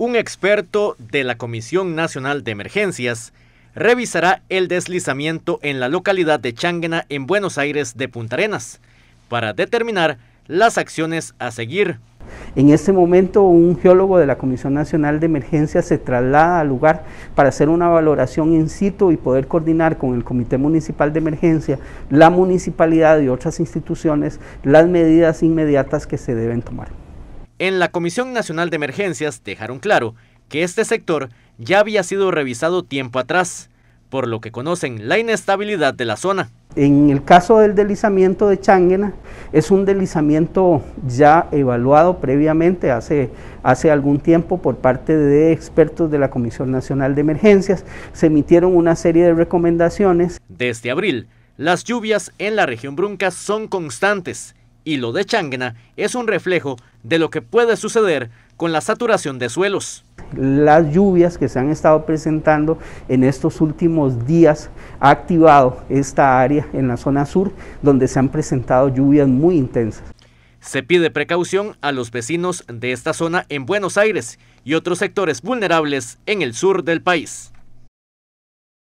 un experto de la Comisión Nacional de Emergencias revisará el deslizamiento en la localidad de Changuena en Buenos Aires de Punta Arenas para determinar las acciones a seguir. En este momento un geólogo de la Comisión Nacional de Emergencias se traslada al lugar para hacer una valoración in situ y poder coordinar con el Comité Municipal de Emergencia, la municipalidad y otras instituciones las medidas inmediatas que se deben tomar. En la Comisión Nacional de Emergencias dejaron claro que este sector ya había sido revisado tiempo atrás, por lo que conocen la inestabilidad de la zona. En el caso del deslizamiento de Changuena, es un deslizamiento ya evaluado previamente hace, hace algún tiempo por parte de expertos de la Comisión Nacional de Emergencias. Se emitieron una serie de recomendaciones. Desde abril, las lluvias en la región Brunca son constantes y lo de Changna es un reflejo de lo que puede suceder con la saturación de suelos. Las lluvias que se han estado presentando en estos últimos días ha activado esta área en la zona sur donde se han presentado lluvias muy intensas. Se pide precaución a los vecinos de esta zona en Buenos Aires y otros sectores vulnerables en el sur del país.